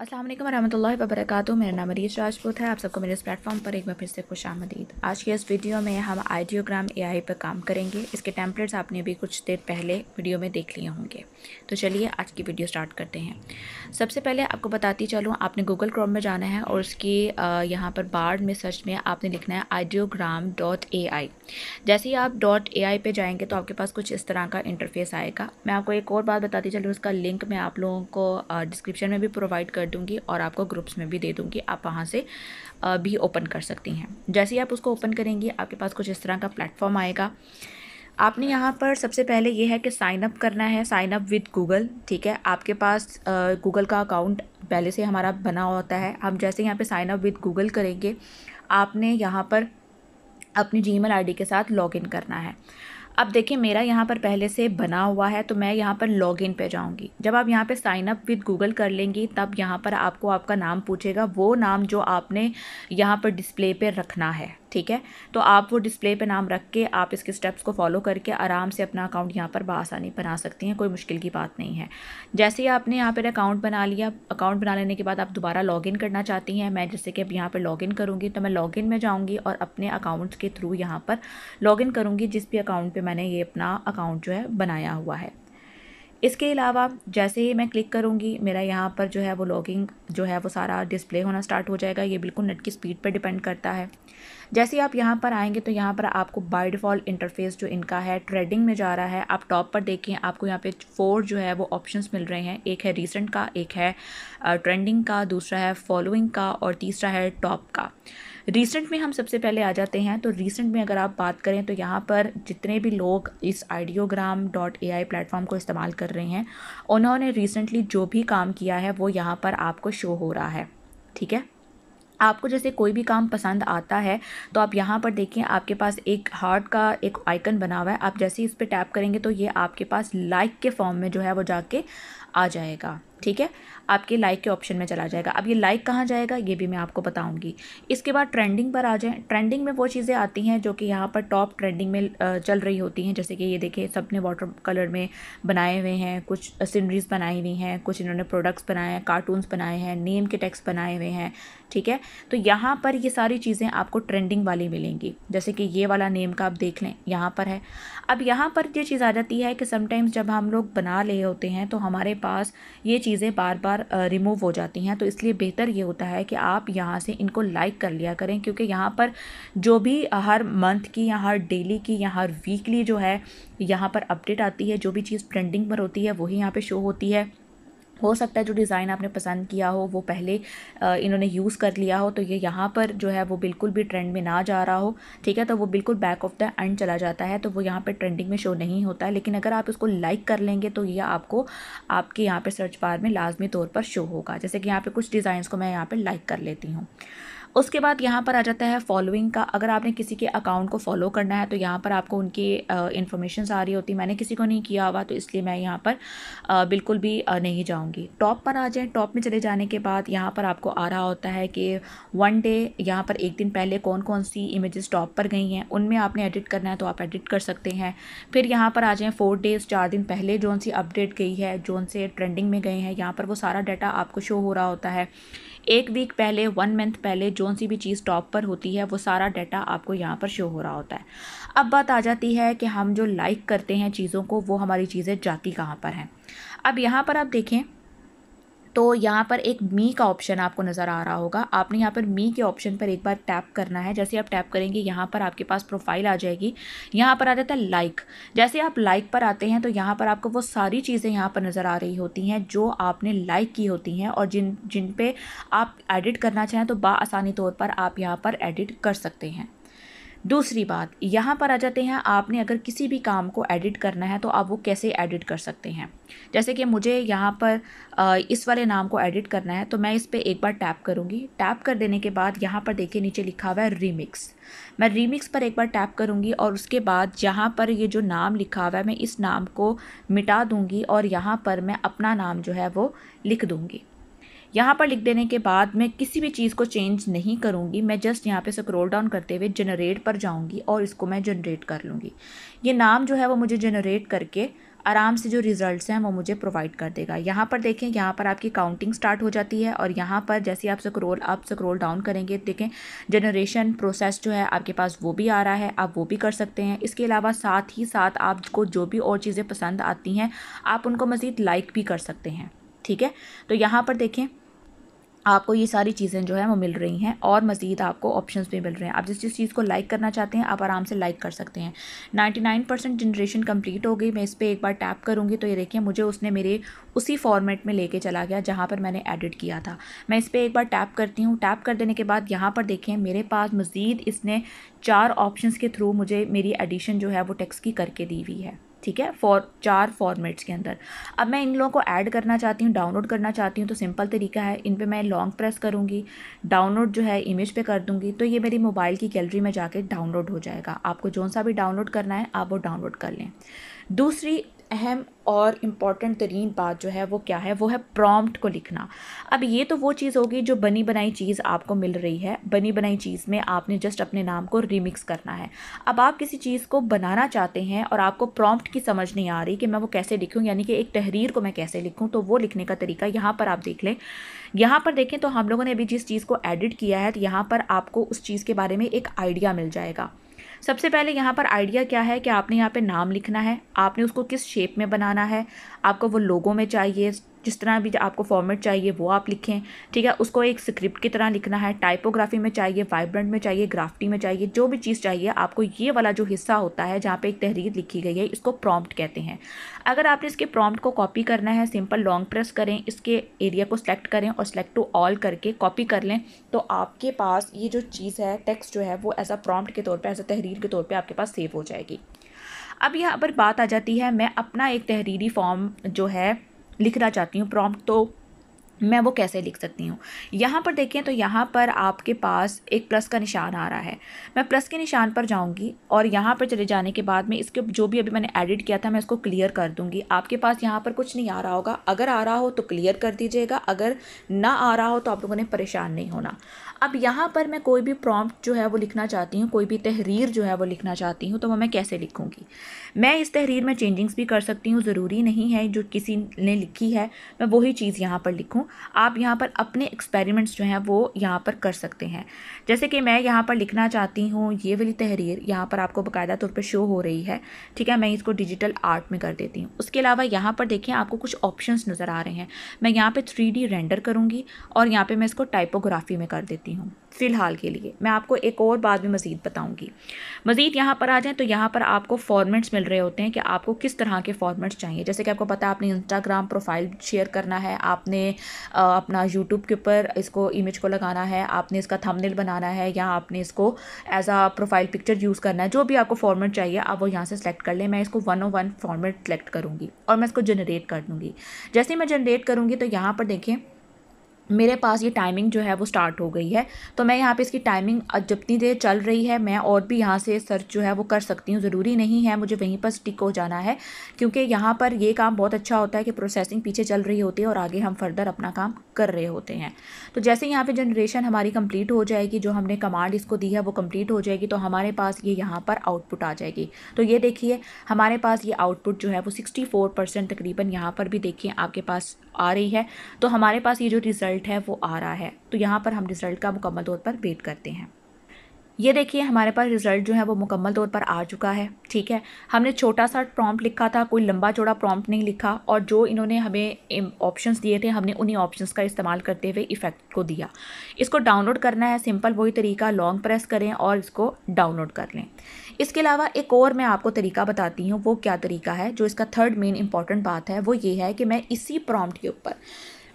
असलम वरहमल वबरक मेरा नाम मरीज राजपूत है आप सबको मेरे इस प्लेटफॉर्म पर एक बार फिर से खुश आमदीद आज के इस वीडियो में हम आइडियोग्राम एआई पर काम करेंगे इसके टेम्पलेट्स आपने अभी कुछ देर पहले वीडियो में देख लिए होंगे तो चलिए आज की वीडियो स्टार्ट करते हैं सबसे पहले आपको बताती चलूँ आपने गूगल क्रोम में जाना है और उसकी यहाँ पर बार्ड में सर्च में आपने लिखना है आइडियोग्राम डॉट ए आई जैसे ही आप डॉट ए आई पर जाएंगे तो आपके पास कुछ इस तरह का इंटरफेस आएगा मैं आपको एक और बात बताती चलूँ उसका लिंक मैं आप लोगों को डिस्क्रिप्शन में भी प्रोवाइड कर कर दूंगी और आपको ग्रुप्स में भी दे दूंगी आप वहाँ से भी ओपन कर सकती हैं जैसे ही आप उसको ओपन करेंगी आपके पास कुछ इस तरह का प्लेटफॉर्म आएगा आपने यहाँ पर सबसे पहले ये है कि साइन अप करना है साइन अप विद गूगल ठीक है आपके पास गूगल का अकाउंट पहले से हमारा बना होता है हम जैसे यहाँ पे साइन अप विद गूगल करेंगे आपने यहाँ पर अपनी जी मेल के साथ लॉगिन करना है अब देखिए मेरा यहाँ पर पहले से बना हुआ है तो मैं यहाँ पर लॉग इन पे जाऊँगी जब आप यहाँ पे साइन अप विद गूगल कर लेंगी तब यहाँ पर आपको आपका नाम पूछेगा वो नाम जो आपने यहाँ पर डिस्प्ले पे रखना है ठीक है तो आप वो डिस्प्ले पे नाम रख के आप इसके स्टेप्स को फॉलो करके आराम से अपना अकाउंट यहाँ पर बसानी बना सकती हैं कोई मुश्किल की बात नहीं है जैसे ही आपने यहाँ पर अकाउंट बना लिया अकाउंट बना लेने के बाद आप दोबारा लॉगिन करना चाहती हैं मैं जैसे कि अब यहाँ पर लॉगिन करूँगी तो मैं लॉगिन में जाऊँगी और अपने अकाउंट के थ्रू यहाँ पर लॉगिन करूँगी जिस भी अकाउंट पर मैंने ये अपना अकाउंट जो है बनाया हुआ है इसके अलावा जैसे ही मैं क्लिक करूँगी मेरा यहाँ पर जो है वो लॉगिंग जो है वो सारा डिस्प्ले होना स्टार्ट हो जाएगा ये बिल्कुल नेट की स्पीड पर डिपेंड करता है जैसे आप यहाँ पर आएंगे तो यहाँ पर आपको बाई डिफ़ॉल्ट इंटरफेस जो इनका है ट्रेडिंग में जा रहा है आप टॉप पर देखें आपको यहाँ पे फोर जो है वो ऑप्शन मिल रहे हैं एक है रिसेंट का एक है ट्रेंडिंग का दूसरा है फॉलोइंग का और तीसरा है टॉप का रीसेंट में हम सबसे पहले आ जाते हैं तो रीसेंट में अगर आप बात करें तो यहाँ पर जितने भी लोग इस Ideogram dot A I platform को इस्तेमाल कर रहे हैं उन्होंने रिसेंटली जो भी काम किया है वो यहाँ पर आपको शो हो रहा है ठीक है आपको जैसे कोई भी काम पसंद आता है तो आप यहाँ पर देखिए आपके पास एक हार्ट का एक आइकन बना हुआ है आप जैसे ही इस पर टैप करेंगे तो ये आपके पास लाइक के फॉर्म में जो है वो जाके आ जाएगा ठीक है आपके लाइक के ऑप्शन में चला जाएगा अब ये लाइक कहाँ जाएगा ये भी मैं आपको बताऊंगी इसके बाद ट्रेंडिंग पर आ जाए ट्रेंडिंग में वो चीज़ें आती हैं जो कि यहाँ पर टॉप ट्रेंडिंग में चल रही होती हैं जैसे कि ये देखिए सब ने वाटर कलर में बनाए हुए हैं कुछ सीनरीज बनाई हुई हैं कुछ इन्होंने प्रोडक्ट्स बनाए हैं कार्टून्स बनाए हैं नेम के टेक्स बनाए हुए हैं ठीक है तो यहाँ पर ये सारी चीज़ें आपको ट्रेंडिंग वाली मिलेंगी जैसे कि ये वाला नेम का आप देख लें यहाँ पर है अब यहाँ पर ये चीज़ आ जाती है कि समटाइम्स जब हम लोग बना ले होते हैं तो हमारे पास ये चीज़ें बार बार रिमूव हो जाती हैं तो इसलिए बेहतर ये होता है कि आप यहाँ से इनको लाइक कर लिया करें क्योंकि यहाँ पर जो भी हर मंथ की या हर डेली की या हर वीकली जो है यहाँ पर अपडेट आती है जो भी चीज़ ट्रेंडिंग पर होती है वही यहाँ पर शो होती है हो सकता है जो डिज़ाइन आपने पसंद किया हो वो पहले इन्होंने यूज़ कर लिया हो तो ये यहाँ पर जो है वो बिल्कुल भी ट्रेंड में ना जा रहा हो ठीक है तो वो बिल्कुल बैक ऑफ द एंड चला जाता है तो वो यहाँ पर ट्रेंडिंग में शो नहीं होता है लेकिन अगर आप इसको लाइक कर लेंगे तो ये आपको आपके यहाँ पर सर्च बार में लाजमी तौर पर शो होगा जैसे कि यहाँ पर कुछ डिज़ाइन को मैं यहाँ पर लाइक कर लेती हूँ उसके बाद यहाँ पर आ जाता है फॉलोइंग का अगर आपने किसी के अकाउंट को फॉलो करना है तो यहाँ पर आपको उनकी इन्फॉर्मेशन आ रही होती मैंने किसी को नहीं किया हुआ तो इसलिए मैं यहाँ पर आ, बिल्कुल भी आ, नहीं जाऊँगी टॉप पर आ जाएँ टॉप में चले जाने के बाद यहाँ पर आपको आ रहा होता है कि वन डे यहाँ पर एक दिन पहले कौन कौन सी इमेजेस टॉप पर गई हैं उनमें आपने एडिट करना है तो आप एडिट कर सकते हैं फिर यहाँ पर आ जाएँ फोर डेज़ चार दिन पहले जोन सी अपडेट गई है जोन से ट्रेंडिंग में गए हैं यहाँ पर वो सारा डाटा आपको शो हो रहा होता है एक वीक पहले वन मंथ पहले जौन सी भी चीज़ टॉप पर होती है वो सारा डाटा आपको यहाँ पर शो हो रहा होता है अब बात आ जाती है कि हम जो लाइक करते हैं चीज़ों को वो हमारी चीज़ें जाती कहाँ पर हैं अब यहाँ पर आप देखें तो यहाँ पर एक मी का ऑप्शन आपको नज़र आ रहा होगा आपने यहाँ पर मी के ऑप्शन पर एक बार टैप करना है जैसे आप टैप करेंगे यहाँ पर आपके पास प्रोफाइल आ जाएगी यहाँ पर आ जाता है लाइक जैसे आप लाइक पर आते हैं तो यहाँ पर आपको वो सारी चीज़ें यहाँ पर नज़र आ रही होती हैं जो आपने लाइक की होती हैं और जिन जिन पर आप एडिट करना चाहें तो बासानी तौर पर आप यहाँ पर एडिट कर सकते हैं दूसरी बात यहाँ पर आ जाते हैं आपने अगर किसी भी काम को एडिट करना है तो आप वो कैसे एडिट कर सकते हैं जैसे कि मुझे यहाँ पर इस वाले नाम को एडिट करना है तो मैं इस पर एक बार टैप करूँगी टैप कर देने के बाद यहाँ पर देखिए नीचे लिखा हुआ है रीमिक्स मैं रीमिक्स पर एक बार टैप करूँगी और उसके बाद यहाँ पर ये जो नाम लिखा हुआ है मैं इस नाम को मिटा दूँगी और यहाँ पर मैं अपना नाम जो है वो लिख दूँगी यहाँ पर लिख देने के बाद मैं किसी भी चीज़ को चेंज नहीं करूँगी मैं जस्ट यहाँ पे स्क्रॉल डाउन करते हुए जनरेट पर जाऊँगी और इसको मैं जनरेट कर लूँगी ये नाम जो है वो मुझे जनरेट करके आराम से जो रिज़ल्ट हैं वो मुझे प्रोवाइड कर देगा यहाँ पर देखें यहाँ पर आपकी काउंटिंग स्टार्ट हो जाती है और यहाँ पर जैसे आप स्क्रोल आप स्क्रोल डाउन करेंगे देखें जनरेशन प्रोसेस जो है आपके पास वो भी आ रहा है आप वो भी कर सकते हैं इसके अलावा साथ ही साथ आपको जो भी और चीज़ें पसंद आती हैं आप उनको मज़ीद लाइक भी कर सकते हैं ठीक है तो यहाँ पर देखें आपको ये सारी चीज़ें जो है वो मिल रही हैं और मज़ीद आपको ऑप्शन भी मिल रहे हैं आप जिस जिस चीज़ को लाइक करना चाहते हैं आप आराम से लाइक कर सकते हैं 99 परसेंट जनरेशन कम्प्लीट हो गई मैं इस पर एक बार टैप करूँगी तो ये देखिए मुझे उसने मेरे उसी फॉर्मेट में लेके चला गया जहाँ पर मैंने एडिट किया था मैं इस पर एक बार टैप करती हूँ टैप कर देने के बाद यहाँ पर देखें मेरे पास मज़ीद इसने चार ऑप्शन के थ्रू मुझे मेरी एडिशन जो है वो टेक्स की करके दी हुई है ठीक है फॉर चार फॉर्मेट्स के अंदर अब मैं इन लोगों को ऐड करना चाहती हूँ डाउनलोड करना चाहती हूँ तो सिंपल तरीका है इन पर मैं लॉन्ग प्रेस करूँगी डाउनलोड जो है इमेज पे कर दूँगी तो ये मेरी मोबाइल की गैलरी में जाके डाउनलोड हो जाएगा आपको जौन सा भी डाउनलोड करना है आप वो डाउनलोड कर लें दूसरी अहम और इम्पॉर्टेंट तरीन बात जो है वो क्या है वो है प्रॉम्प्ट को लिखना अब ये तो वो चीज़ होगी जो बनी बनाई चीज़ आपको मिल रही है बनी बनाई चीज़ में आपने जस्ट अपने नाम को रिमिक्स करना है अब आप किसी चीज़ को बनाना चाहते हैं और आपको प्रॉम्प्ट की समझ नहीं आ रही कि मैं वो कैसे लिखूँ यानी कि एक तहरीर को मैं कैसे लिखूँ तो वो लिखने का तरीका यहाँ पर आप देख लें यहाँ पर देखें तो हम लोगों ने अभी जिस चीज़ को एडिट किया है तो यहाँ पर आपको उस चीज़ के बारे में एक आइडिया मिल जाएगा सबसे पहले यहाँ पर आइडिया क्या है कि आपने यहाँ पे नाम लिखना है आपने उसको किस शेप में बनाना है आपको वो लोगों में चाहिए जिस तरह भी आपको फॉर्मेट चाहिए वो आप लिखें ठीक है उसको एक स्क्रिप्ट की तरह लिखना है टाइपोग्राफी में चाहिए वाइब्रेंट में चाहिए ग्राफ्टी में चाहिए जो भी चीज़ चाहिए आपको ये वाला जो हिस्सा होता है जहाँ पे एक तहरीर लिखी गई है इसको प्रॉम्प्ट कहते हैं अगर आपने इसके प्रॉम्प्ट को कॉपी करना है सिंपल लॉन्ग प्रेस करें इसके एरिया को सिलेक्ट करें और सेलेक्ट टू ऑल करके कॉपी कर लें तो आपके पास ये जो चीज़ है टेक्स्ट जो है वो एज अ प्रॉम्प्ट के तौर पर एज अ तहरीर के तौर पर आपके पास सेव हो जाएगी अब यहाँ पर बात आ जाती है मैं अपना एक तहरीरी फॉर्म जो है लिखना चाहती हूँ प्रॉम्प्ट तो मैं वो कैसे लिख सकती हूँ यहाँ पर देखें तो यहाँ पर आपके पास एक प्लस का निशान आ रहा है मैं प्लस के निशान पर जाऊँगी और यहाँ पर चले जाने के बाद में इसके जो भी अभी मैंने एडिट किया था मैं इसको क्लियर कर दूँगी आपके पास यहाँ पर कुछ नहीं आ रहा होगा अगर आ रहा हो तो क्लियर कर दीजिएगा अगर ना आ रहा हो तो आप लोगों ने परेशान नहीं होना अब यहाँ पर मैं कोई भी प्रॉम्प्ट जो है वो लिखना चाहती हूँ कोई भी तहरीर जो है वो लिखना चाहती हूँ तो वह मैं कैसे लिखूँगी मैं इस तहरीर में चेंजिंग्स भी कर सकती हूँ ज़रूरी नहीं है जो किसी ने लिखी है मैं वही चीज़ यहाँ पर लिखूँ हूँ आप यहाँ पर अपने एक्सपेरिमेंट्स जो हैं वो यहाँ पर कर सकते हैं जैसे कि मैं यहाँ पर लिखना चाहती हूँ ये वाली तहरीर यहाँ पर आपको बाकायदा तौर पर शो हो रही है ठीक है मैं इसको डिजिटल आर्ट में कर देती हूँ उसके अलावा यहाँ पर देखिए आपको कुछ ऑप्शन नज़र आ रहे हैं मैं यहाँ पर थ्री रेंडर करूँगी और यहाँ पर मैं इसको टाइपोग्राफी में कर देती हूँ फ़िलहाल के लिए मैं आपको एक और बात भी मज़ीद बताऊँगी मज़ीद यहाँ पर आ जाएँ तो यहाँ पर आपको फॉर्मेट्स मिल रहे होते हैं कि आपको किस तरह के फॉर्मेट्स चाहिए जैसे कि आपको पता है आपने इंस्टाग्राम प्रोफाइल शेयर करना है आपने अपना यूट्यूब के ऊपर इसको इमेज को लगाना है आपने इसका थंबनेल बनाना है या आपने इसको as a profile picture use करना है जो भी आपको फॉर्मेट चाहिए आप वो यहाँ से सेलेक्ट कर लें मैं इसको one o one format select करूँगी और मैं इसको जनरेट कर दूँगी जैसे ही मैं जनरेट करूँगी तो यहाँ पर देखें मेरे पास ये टाइमिंग जो है वो स्टार्ट हो गई है तो मैं यहाँ पे इसकी टाइमिंग जितनी देर चल रही है मैं और भी यहाँ से सर्च जो है वो कर सकती हूँ ज़रूरी नहीं है मुझे वहीं पर स्टिक हो जाना है क्योंकि यहाँ पर ये काम बहुत अच्छा होता है कि प्रोसेसिंग पीछे चल रही होती है और आगे हम फर्दर अपना काम कर रहे होते हैं तो जैसे यहाँ पर जनरेशन हमारी कम्प्लीट हो जाएगी जो हमने कमांड इसको दी है वो कम्प्लीट हो जाएगी तो हमारे पास ये यहाँ पर आउटपुट आ जाएगी तो ये देखिए हमारे पास ये आउटपुट जो है वो सिक्सटी तकरीबन यहाँ पर भी देखिए आपके पास आ रही है तो हमारे पास ये जो रिज़ल्ट है वो आ रहा है तो यहाँ पर हम रिज़ल्ट का मुकम्मल तौर पर वेट करते हैं ये देखिए हमारे पास रिज़ल्ट जो है वो मुकम्मल तौर पर आ चुका है ठीक है हमने छोटा सा प्रॉम्प्ट लिखा था कोई लंबा चौड़ा प्रॉम्प्ट नहीं लिखा और जो इन्होंने हमें ऑप्शंस दिए थे हमने उन्हीं ऑप्शंस का इस्तेमाल करते हुए इफ़ेक्ट को दिया इसको डाउनलोड करना है सिंपल वही तरीका लॉन्ग प्रेस करें और इसको डाउनलोड कर लें इसके अलावा एक और मैं आपको तरीका बताती हूँ वो क्या तरीका है जो इसका थर्ड मेन इंपॉर्टेंट बात है वो ये है कि मैं इसी प्रॉम्प्ट के ऊपर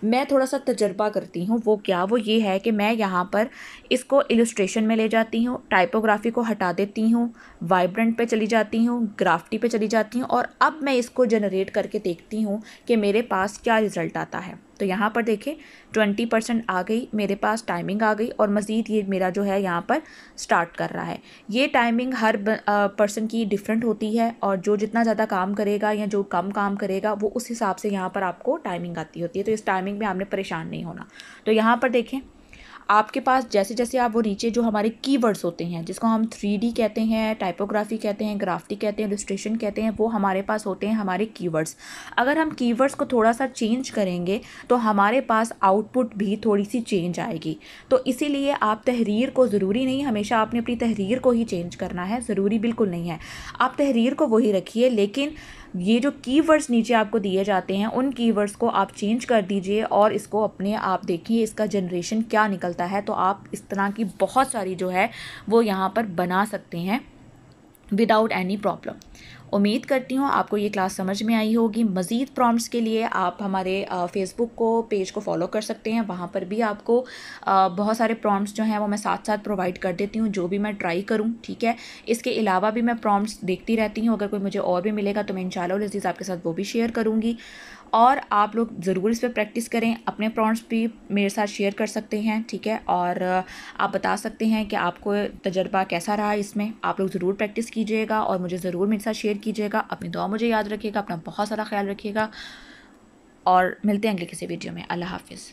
मैं थोड़ा सा तजर्बा करती हूँ वो क्या वो ये है कि मैं यहाँ पर इसको इलस्ट्रेशन में ले जाती हूँ टाइपोग्राफी को हटा देती हूँ वाइब्रेंट पे चली जाती हूँ ग्राफ्टी पे चली जाती हूँ और अब मैं इसको जनरेट करके देखती हूँ कि मेरे पास क्या रिज़ल्ट आता है तो यहाँ पर देखें ट्वेंटी परसेंट आ गई मेरे पास टाइमिंग आ गई और मज़ीद ये मेरा जो है यहाँ पर स्टार्ट कर रहा है ये टाइमिंग हर पर्सन की डिफरेंट होती है और जो जितना ज़्यादा काम करेगा या जो कम काम करेगा वो उस हिसाब से यहाँ पर आपको टाइमिंग आती होती है तो इस टाइमिंग में आपने परेशान नहीं होना तो यहाँ पर देखें आपके पास जैसे जैसे आप वो नीचे जो हमारे कीवर्ड्स होते हैं जिसको हम थ्री कहते हैं टाइपोग्राफी कहते हैं ग्राफ्टी कहते हैं इलस्ट्रेशन कहते हैं वो हमारे पास होते हैं हमारे कीवर्ड्स अगर हम कीवर्ड्स को थोड़ा सा चेंज करेंगे तो हमारे पास आउटपुट भी थोड़ी सी चेंज आएगी तो इसीलिए आप तहरीर को ज़रूरी नहीं हमेशा आपने अपनी तहरीर को ही चेंज करना है ज़रूरी बिल्कुल नहीं है आप तहरीर को वही रखिए लेकिन ये जो कीवर्ड्स नीचे आपको दिए जाते हैं उन कीवर्ड्स को आप चेंज कर दीजिए और इसको अपने आप देखिए इसका जनरेशन क्या निकलता है तो आप इस तरह की बहुत सारी जो है वो यहाँ पर बना सकते हैं विदाउट एनी प्रॉब्लम उम्मीद करती हूँ आपको ये क्लास समझ में आई होगी मज़ीद प्रॉम्प्ट्स के लिए आप हमारे फेसबुक को पेज को फॉलो कर सकते हैं वहाँ पर भी आपको बहुत सारे प्रॉम्प्ट्स जो हैं वो मैं साथ साथ प्रोवाइड कर देती हूँ जो भी मैं ट्राई करूँ ठीक है इसके अलावा भी मैं प्रॉम्प्ट्स देखती रहती हूँ अगर कोई मुझे और भी मिलेगा तो मैं इन शजीज़ आपके साथ वो भी शेयर करूँगी और आप लोग ज़रूर इस पर प्रैक्टिस करें अपने प्रॉम्प्ट्स भी मेरे साथ शेयर कर सकते हैं ठीक है और आप बता सकते हैं कि आपको तजर्बा कैसा रहा इसमें आप लोग ज़रूर प्रैक्टिस कीजिएगा और मुझे ज़रूर मेरे साथ शेयर कमेंट कीजिएगा अपनी दुआ मुझे याद रखिएगा अपना बहुत सारा ख्याल रखिएगा और मिलते हैं अगले किसी वीडियो में अल्लाह हाफिज़